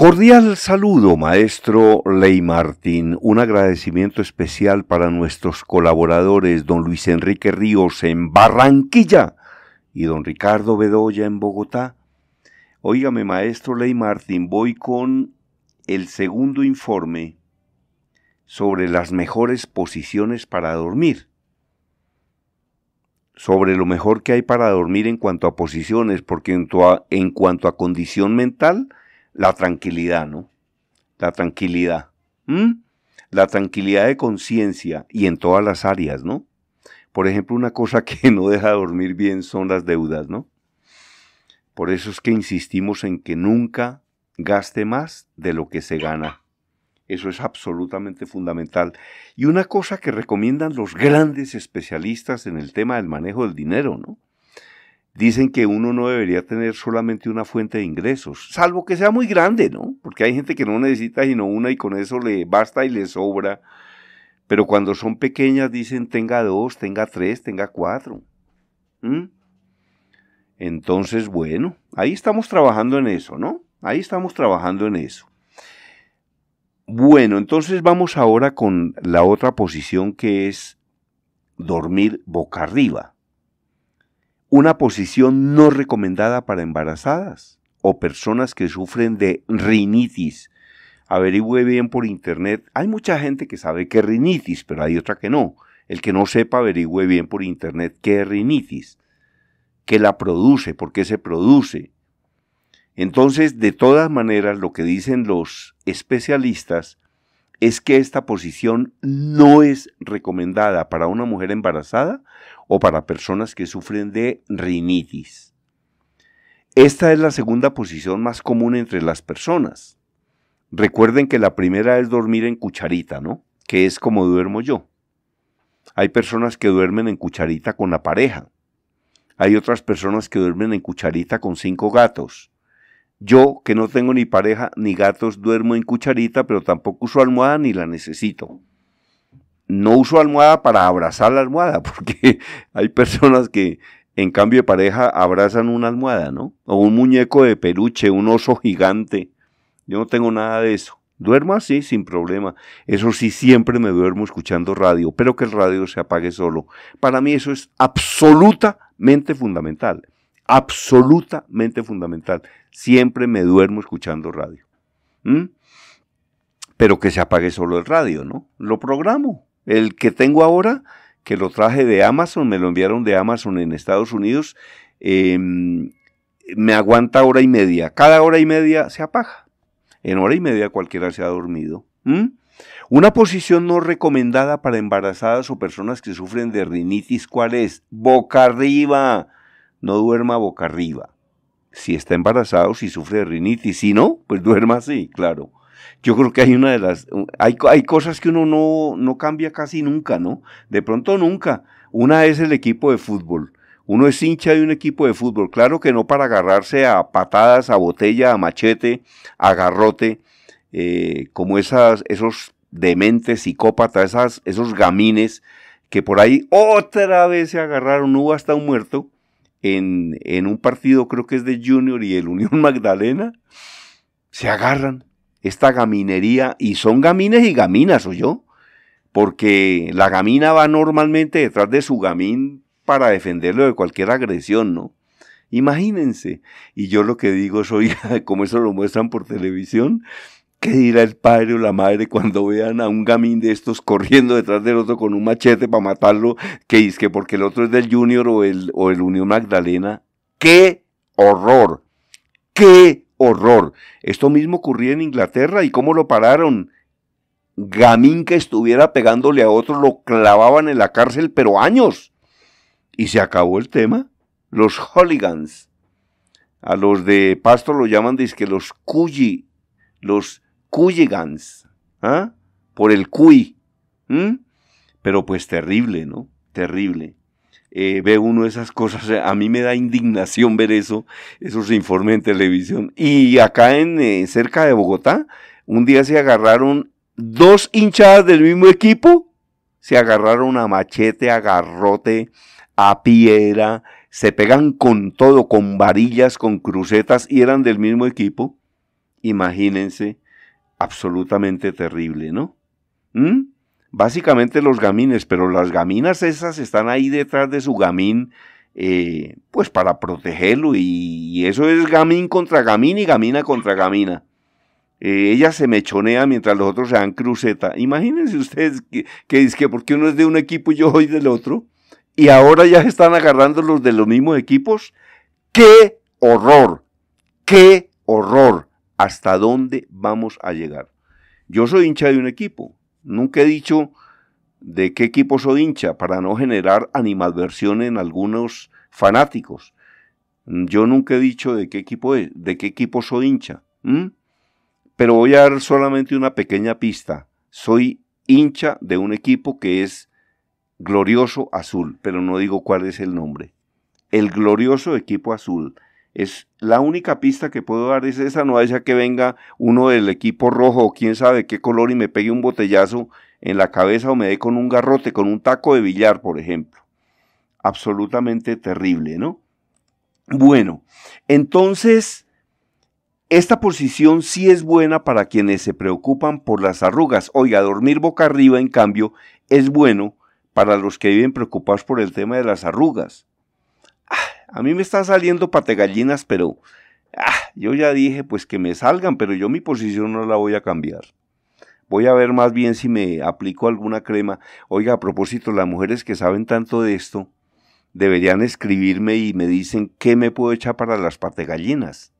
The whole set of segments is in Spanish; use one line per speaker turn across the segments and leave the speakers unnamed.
Cordial saludo, maestro Ley Martín. Un agradecimiento especial para nuestros colaboradores, don Luis Enrique Ríos en Barranquilla y don Ricardo Bedoya en Bogotá. Óigame, maestro Ley Martín, voy con el segundo informe sobre las mejores posiciones para dormir. Sobre lo mejor que hay para dormir en cuanto a posiciones, porque en, en cuanto a condición mental, la tranquilidad, ¿no? La tranquilidad. ¿Mm? La tranquilidad de conciencia y en todas las áreas, ¿no? Por ejemplo, una cosa que no deja dormir bien son las deudas, ¿no? Por eso es que insistimos en que nunca gaste más de lo que se gana. Eso es absolutamente fundamental. Y una cosa que recomiendan los grandes especialistas en el tema del manejo del dinero, ¿no? dicen que uno no debería tener solamente una fuente de ingresos, salvo que sea muy grande, ¿no? Porque hay gente que no necesita sino una y con eso le basta y le sobra. Pero cuando son pequeñas dicen tenga dos, tenga tres, tenga cuatro. Entonces, bueno, ahí estamos trabajando en eso, ¿no? Ahí estamos trabajando en eso. Bueno, entonces vamos ahora con la otra posición que es dormir boca arriba una posición no recomendada para embarazadas o personas que sufren de rinitis. Averigüe bien por internet. Hay mucha gente que sabe que es rinitis, pero hay otra que no. El que no sepa, averigüe bien por internet qué rinitis, qué la produce, por qué se produce. Entonces, de todas maneras, lo que dicen los especialistas es que esta posición
no
es recomendada para una mujer embarazada o para personas que sufren de rinitis. Esta es la segunda posición más común entre las personas. Recuerden que la primera es dormir en cucharita, ¿no? Que es como duermo yo. Hay personas que duermen en cucharita con la pareja. Hay otras personas que duermen en cucharita con cinco gatos. Yo, que no tengo ni pareja ni gatos, duermo en cucharita, pero tampoco uso almohada ni la necesito no uso almohada para abrazar la almohada, porque hay personas que en cambio de pareja abrazan una almohada, ¿no? O un muñeco de peluche, un oso gigante. Yo no tengo nada de eso. Duermo así, sin problema. Eso sí, siempre me duermo escuchando radio, pero que el radio se apague solo. Para mí eso es absolutamente fundamental. Absolutamente fundamental. Siempre me duermo escuchando radio. Pero que se apague solo el radio, ¿no? Lo programo el que tengo ahora, que lo traje de Amazon, me lo enviaron de Amazon en Estados Unidos, em, me aguanta hora y media. Cada hora y media se apaga. En hora y media cualquiera se ha dormido. Una posición no recomendada para embarazadas o personas que sufren de rinitis, ¿cuál es? Boca arriba. No duerma boca arriba. Si está embarazado, si sufre de rinitis, si no, pues duerma así, claro yo creo que hay una de las, hay, cosas que uno no, cambia casi nunca, ¿no? De pronto nunca. Una es el equipo de fútbol. Uno es hincha de un equipo de fútbol. Claro que no para agarrarse a patadas, a botella, a machete, a garrote, eh, como esas, esos dementes, psicópatas, esas, esos gamines que por ahí otra vez se agarraron. Hubo hasta un muerto en, en un partido, creo que es de Junior y el Unión Magdalena. Se agarran esta gaminería, y son gamines y gaminas, o yo, porque la gamina va normalmente detrás de su gamín para defenderlo de cualquier agresión, ¿no? Imagínense, y yo lo que digo soy, como eso lo muestran por televisión, ¿qué dirá el padre o la madre cuando vean a un gamín de estos corriendo detrás del otro con un machete para matarlo? Que es que porque el otro es del Junior o el, o el Unión Magdalena. ¡Qué horror! ¡Qué horror. Esto mismo ocurría en Inglaterra y cómo lo pararon. Gamín que estuviera pegándole a otro lo clavaban en la cárcel, pero años. Y se acabó el tema. Los hooligans. A los de Pasto lo llaman que los cuyi, los cuyigans, ¿ah? por el cuy. Pero pues terrible, ¿no? Terrible. Eh, ve uno de esas cosas. A mí me da indignación ver eso, esos informes en televisión. Y acá en eh, cerca de Bogotá, un día se agarraron dos hinchadas del mismo equipo, se agarraron a machete, a garrote, a piedra, se pegan con todo, con varillas, con crucetas y eran del mismo equipo. Imagínense, absolutamente terrible, ¿no? ¿Mm? básicamente los gamines, pero las gaminas esas están ahí detrás de su gamín, eh, pues para protegerlo y, eso es gamín contra gamín y gamina contra gamina. Eh, ella se mechonea mientras los otros se dan cruceta. Imagínense ustedes que, es que porque uno es de un equipo y yo soy del otro y ahora ya se están agarrando los de los mismos equipos. ¡Qué horror! ¡Qué horror! ¿Hasta dónde vamos a llegar? Yo soy hincha de un equipo, Nunca he dicho de qué equipo soy hincha para no generar animadversión en algunos fanáticos. Yo nunca he dicho de qué equipo de qué equipo soy hincha. Pero voy a dar solamente una pequeña pista. Soy hincha de un equipo que es Glorioso Azul, pero no digo cuál es el nombre. El glorioso equipo azul es la única pista que puedo dar, es esa, no es que venga uno del equipo rojo o quién sabe qué color y me pegue un botellazo en la cabeza o me dé con un garrote, con un taco de billar, por ejemplo. Absolutamente terrible, ¿no? Bueno, entonces, esta posición sí es buena para quienes se preocupan por las arrugas. Oiga, dormir boca arriba, en cambio, es bueno para los que viven preocupados por el tema de las arrugas. A mí me están saliendo pategallinas, pero ah, yo ya dije pues que me salgan, pero yo mi posición no la voy a cambiar. Voy a ver más bien si me aplico alguna crema. Oiga, a propósito, las mujeres que saben tanto de esto deberían escribirme y me dicen qué me puedo echar para las pategallinas.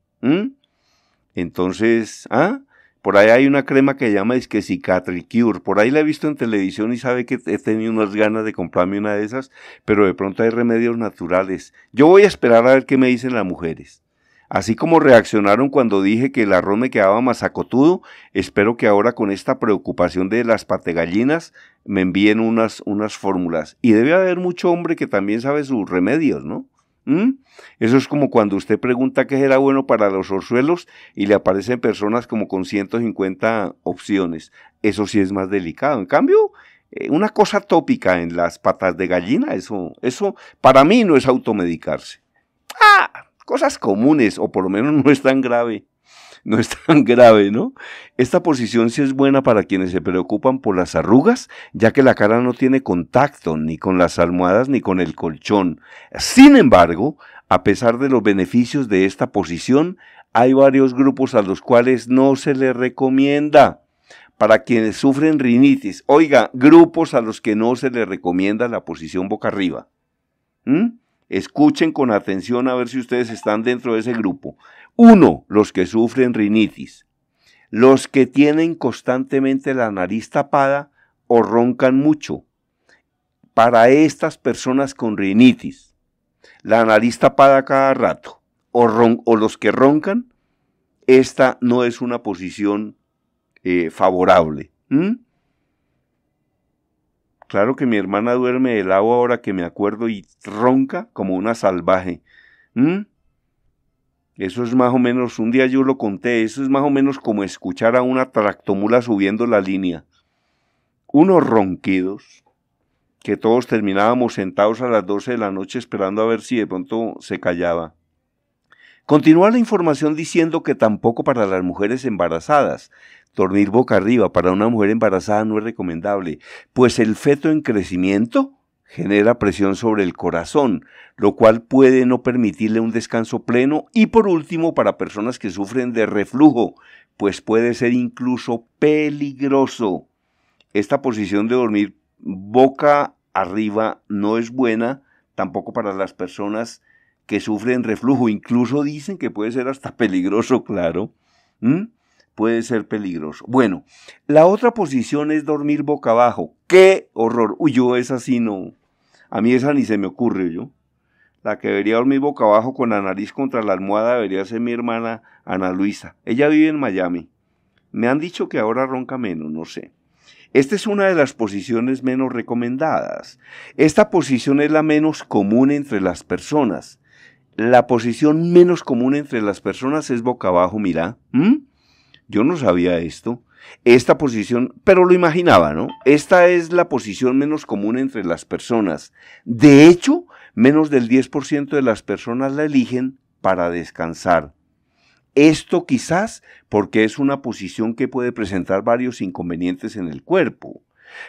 Entonces, ¿ah? Por ahí hay una crema que llama es Por ahí la he visto en televisión y sabe que he tenido unas ganas de comprarme una de esas, pero de pronto hay remedios naturales. Yo voy a esperar a ver qué me dicen las mujeres. Así como reaccionaron cuando dije que el arroz me quedaba más acotudo, espero que ahora con esta preocupación de las pategallinas me envíen unas, unas fórmulas. Y debe haber mucho hombre que también sabe sus remedios, ¿no? ¿Mm? Eso es como cuando usted pregunta qué era bueno para los orzuelos y le aparecen personas como con 150 opciones. Eso sí es más delicado. En cambio, eh, una cosa tópica en las patas de gallina, eso, eso para mí no es automedicarse. Ah, cosas comunes, o por lo menos no es tan grave no es tan grave, ¿no? Esta posición sí es buena para quienes se preocupan por las arrugas, ya que la cara no tiene contacto ni con las almohadas ni con el colchón. Sin embargo, a pesar de los beneficios de esta posición, hay varios grupos a los cuales no se les recomienda. Para quienes sufren rinitis, oiga, grupos a los que no se les recomienda la posición boca arriba. ¿Mm? Escuchen con atención a ver si ustedes están dentro de ese grupo. Uno, los que sufren rinitis, los que tienen constantemente la nariz tapada o roncan mucho. Para estas personas con rinitis, la nariz tapada cada rato o, los que roncan, esta no es una posición eh, favorable. Claro que mi hermana duerme el agua ahora que me acuerdo y ronca como una salvaje. Eso es más o menos, un día yo lo conté, eso es más o menos como escuchar a una tractomula subiendo la línea. Unos ronquidos que todos terminábamos sentados a las 12 de la noche esperando a ver si de pronto se callaba. Continúa la información diciendo que tampoco para las mujeres embarazadas. Dormir boca arriba para una mujer embarazada no es recomendable, pues el feto en crecimiento genera presión sobre el corazón, lo cual puede no permitirle un descanso pleno y por último para personas que sufren de reflujo, pues puede ser incluso peligroso. Esta posición de dormir boca arriba no es buena tampoco para las personas que sufren reflujo, incluso dicen que puede ser hasta peligroso, claro. ¿Mm? Puede ser peligroso. Bueno, la otra posición es dormir boca abajo. ¡Qué horror! Uy, yo es así, no. A mí esa ni se me ocurre yo. La que debería dormir boca abajo con la nariz contra la almohada debería ser mi hermana Ana Luisa. Ella vive en Miami. Me han dicho que ahora ronca menos, no sé. Esta es una de las posiciones menos recomendadas. Esta posición es la menos común entre las personas. La posición menos común entre las personas es boca abajo, mira. ¿Mm? Yo no sabía esto. Esta posición, pero lo imaginaba, ¿no? Esta es la posición menos común entre las personas. De hecho, menos del 10% de las personas la eligen para descansar. Esto quizás porque es una posición que puede presentar varios inconvenientes en el cuerpo.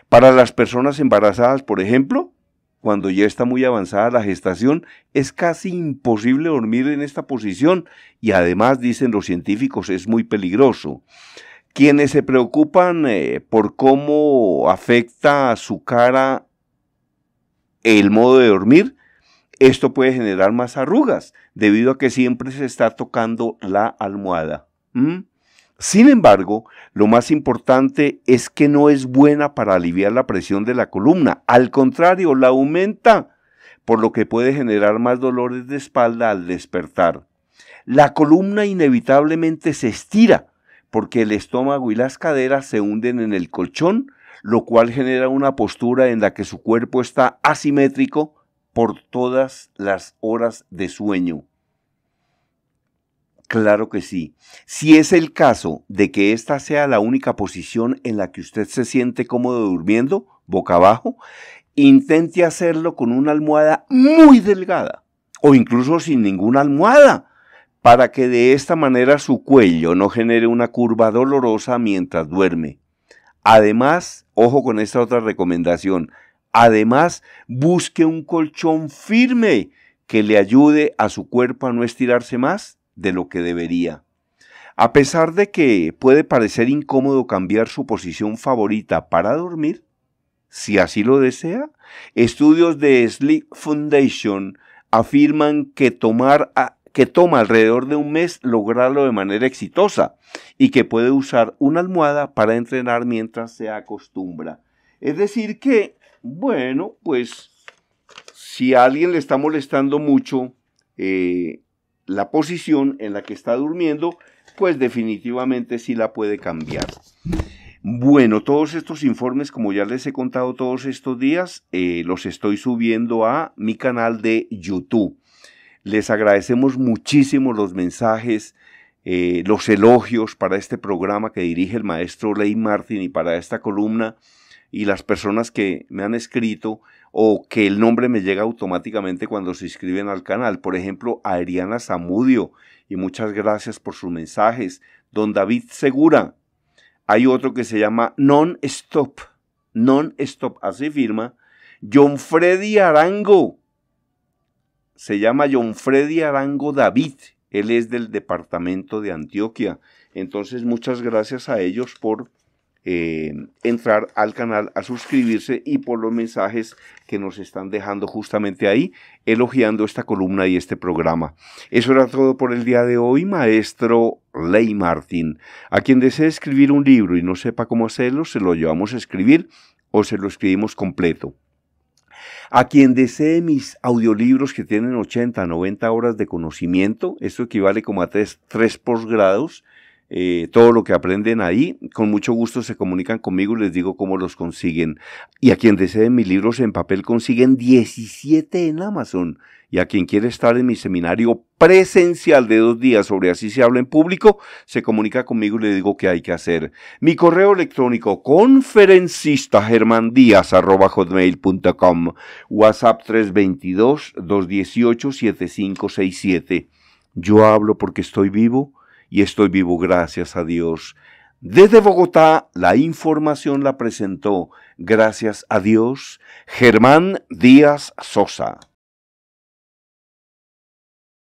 Para las personas embarazadas, por ejemplo, cuando ya está muy avanzada la gestación, es casi imposible dormir en esta posición y además, dicen los científicos, es muy peligroso. Quienes se preocupan eh, por cómo afecta a su cara el modo de dormir, esto puede generar más arrugas debido a que siempre se está tocando la almohada. Sin embargo, lo más importante es que no es buena para aliviar la presión de la columna, al contrario, la aumenta, por lo que puede generar más dolores de espalda al despertar. La columna inevitablemente se estira, porque el estómago y las caderas se hunden en el colchón, lo cual genera una postura en la que su cuerpo está asimétrico por todas las horas de sueño. Claro que sí. Si es el caso de que esta sea la única posición en la que usted se siente cómodo durmiendo, boca abajo, intente hacerlo con una almohada muy delgada o incluso sin ninguna almohada para que de esta manera su cuello no genere una curva dolorosa mientras duerme. Además, ojo con esta otra recomendación, además busque un colchón firme que le ayude a su cuerpo a no estirarse más de lo que debería. A pesar de que puede parecer incómodo cambiar su posición favorita para dormir, si así lo desea, estudios de Sleep Foundation afirman que tomar a que toma alrededor de un mes lograrlo de manera exitosa y que puede usar una almohada para entrenar mientras se acostumbra. Es decir que, bueno, pues si a alguien le está molestando mucho eh, la posición en la que está durmiendo, pues definitivamente sí la puede cambiar. Bueno, todos estos informes, como ya les he contado todos estos días, eh, los estoy subiendo a mi canal de YouTube. Les agradecemos muchísimo los mensajes, eh, los elogios para este programa que dirige el maestro Ley Martin y para esta columna y las personas que me han escrito o que el nombre me llega automáticamente cuando se inscriben al canal. Por ejemplo, Ariana Zamudio, y muchas gracias por sus mensajes. Don David Segura. Hay otro que se llama Non Stop. Non Stop, así firma. John Freddy Arango se llama John Freddy Arango David. Él es del departamento de Antioquia. Entonces, muchas gracias a ellos por eh, entrar al canal, a suscribirse y por los mensajes que nos están dejando justamente ahí, elogiando esta columna y este programa. Eso era todo por el día de hoy, maestro Ley Martín. A quien desee escribir un libro y no sepa cómo hacerlo, se lo llevamos a escribir o se lo escribimos completo. A quien desee mis audiolibros que tienen 80, 90 horas de conocimiento, esto equivale como a tres, tres posgrados, eh, todo lo que aprenden ahí. Con mucho gusto se comunican conmigo y les digo cómo los consiguen. Y a quien desee mis libros en papel consiguen 17 en Amazon y a quien quiere estar en mi seminario presencial de dos días sobre así se habla en público, se comunica conmigo y le digo qué hay que hacer. Mi correo electrónico conferencista WhatsApp 322-218-7567. Yo hablo porque estoy vivo y estoy vivo gracias a Dios. Desde Bogotá, la información la presentó, gracias a Dios, Germán Díaz Sosa.